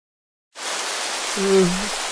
Hey!